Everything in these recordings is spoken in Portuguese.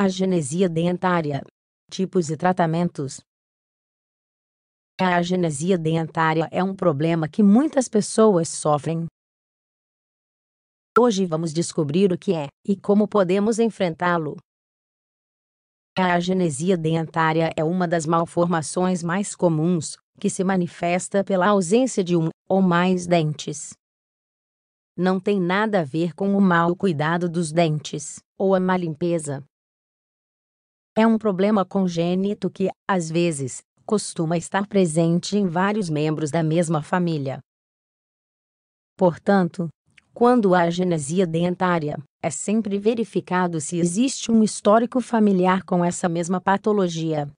A Agenesia dentária. Tipos e tratamentos. A agenesia dentária é um problema que muitas pessoas sofrem. Hoje vamos descobrir o que é e como podemos enfrentá-lo. A agenesia dentária é uma das malformações mais comuns, que se manifesta pela ausência de um ou mais dentes não tem nada a ver com o mau cuidado dos dentes ou a má limpeza. É um problema congênito que, às vezes, costuma estar presente em vários membros da mesma família. Portanto, quando há genesia dentária, é sempre verificado se existe um histórico familiar com essa mesma patologia.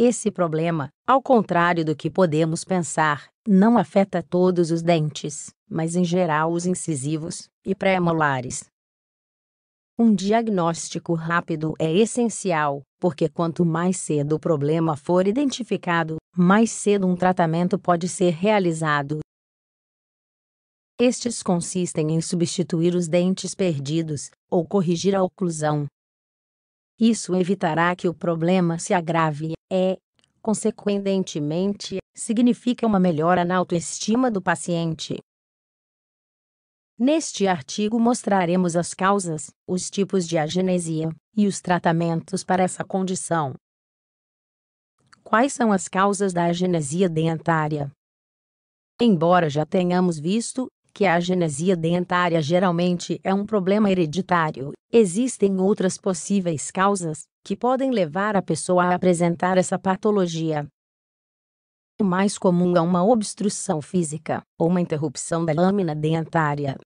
Esse problema, ao contrário do que podemos pensar, não afeta todos os dentes, mas em geral os incisivos e pré-molares. Um diagnóstico rápido é essencial, porque quanto mais cedo o problema for identificado, mais cedo um tratamento pode ser realizado. Estes consistem em substituir os dentes perdidos ou corrigir a oclusão. Isso evitará que o problema se agrave e, é, consequentemente, significa uma melhora na autoestima do paciente. Neste artigo mostraremos as causas, os tipos de agenesia e os tratamentos para essa condição. Quais são as causas da agenesia dentária? Embora já tenhamos visto que a agenesia dentária geralmente é um problema hereditário, existem outras possíveis causas que podem levar a pessoa a apresentar essa patologia. O mais comum é uma obstrução física, ou uma interrupção da lâmina dentária.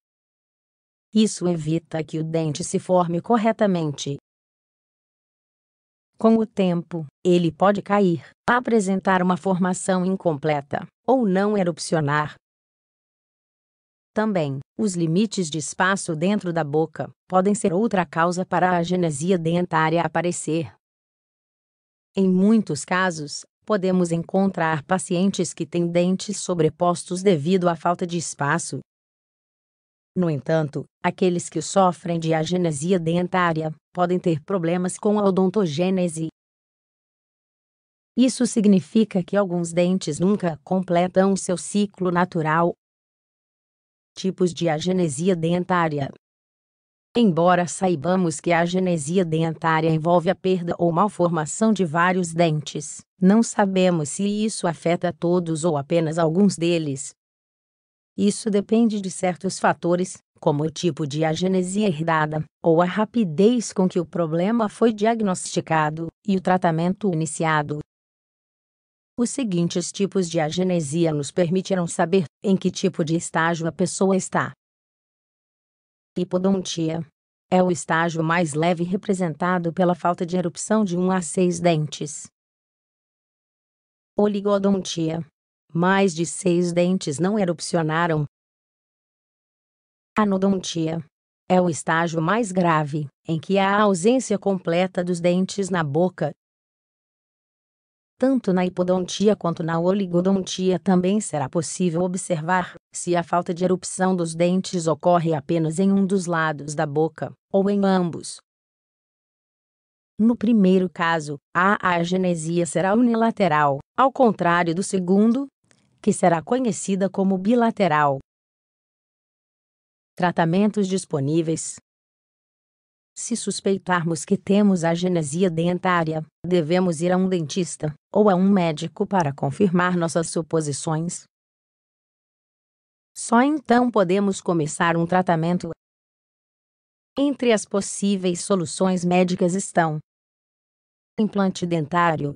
Isso evita que o dente se forme corretamente. Com o tempo, ele pode cair, apresentar uma formação incompleta, ou não erupcionar. Também, os limites de espaço dentro da boca podem ser outra causa para a genesia dentária aparecer. Em muitos casos, podemos encontrar pacientes que têm dentes sobrepostos devido à falta de espaço. No entanto, aqueles que sofrem de agenesia dentária podem ter problemas com a odontogênese. Isso significa que alguns dentes nunca completam seu ciclo natural. Tipos de agenesia dentária Embora saibamos que a genesia dentária envolve a perda ou malformação de vários dentes, não sabemos se isso afeta todos ou apenas alguns deles. Isso depende de certos fatores, como o tipo de agenesia herdada, ou a rapidez com que o problema foi diagnosticado e o tratamento iniciado. Os seguintes tipos de agenesia nos permitirão saber em que tipo de estágio a pessoa está. Hipodontia. É o estágio mais leve representado pela falta de erupção de 1 a 6 dentes. Oligodontia. Mais de 6 dentes não erupcionaram. Anodontia. É o estágio mais grave, em que há a ausência completa dos dentes na boca. Tanto na hipodontia quanto na oligodontia também será possível observar se a falta de erupção dos dentes ocorre apenas em um dos lados da boca, ou em ambos. No primeiro caso, a agenesia será unilateral, ao contrário do segundo, que será conhecida como bilateral. Tratamentos disponíveis. Se suspeitarmos que temos agenesia dentária, devemos ir a um dentista ou a um médico para confirmar nossas suposições. Só então podemos começar um tratamento. Entre as possíveis soluções médicas estão: implante dentário.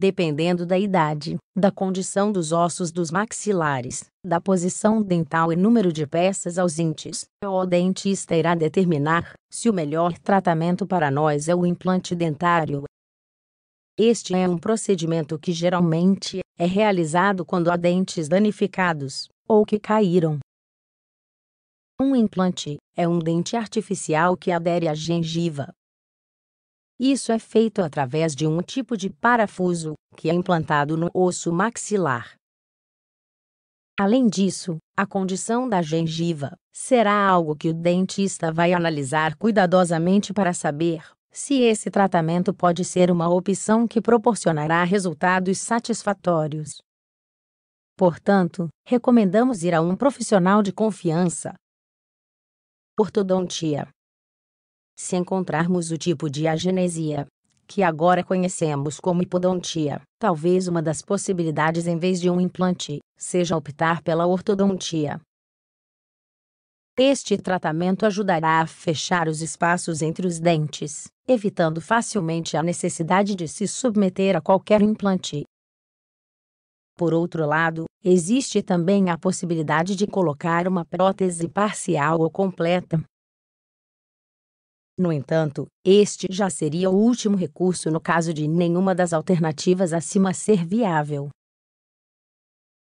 Dependendo da idade, da condição dos ossos dos maxilares, da posição dental e número de peças ausentes, o dentista irá determinar se o melhor tratamento para nós é o implante dentário. Este é um procedimento que geralmente é realizado quando há dentes danificados ou que caíram. Um implante é um dente artificial que adere à gengiva. Isso é feito através de um tipo de parafuso que é implantado no osso maxilar. Além disso, a condição da gengiva será algo que o dentista vai analisar cuidadosamente para saber se esse tratamento pode ser uma opção que proporcionará resultados satisfatórios. Portanto, recomendamos ir a um profissional de confiança. Ortodontia. Se encontrarmos o tipo de agenesia, que agora conhecemos como hipodontia, talvez uma das possibilidades em vez de um implante seja optar pela ortodontia. Este tratamento ajudará a fechar os espaços entre os dentes, evitando facilmente a necessidade de se submeter a qualquer implante. Por outro lado, existe também a possibilidade de colocar uma prótese parcial ou completa. No entanto, este já seria o último recurso no caso de nenhuma das alternativas acima ser viável.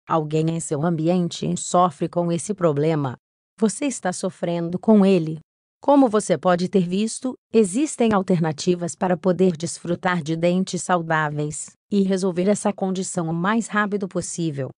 Alguém em seu ambiente sofre com esse problema, você está sofrendo com ele. Como você pode ter visto, existem alternativas para poder desfrutar de dentes saudáveis e resolver essa condição o mais rápido possível.